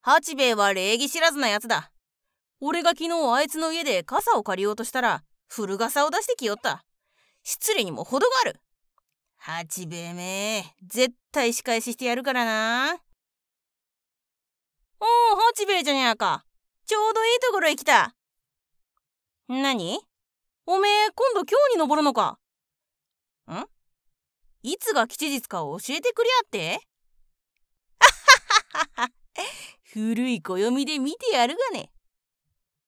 八兵衛は礼儀知らずなやつだ。俺が昨日あいつの家で傘を借りようとしたら、古傘を出してきよった。失礼にも程がある。八兵衛め、絶対仕返ししてやるからな。おお、八兵衛じゃねやか。ちょうどいいところへ来た。何おめえ、今度今日に登るのか。んいつが吉日か教えてくれやって古い暦で見てやるがね。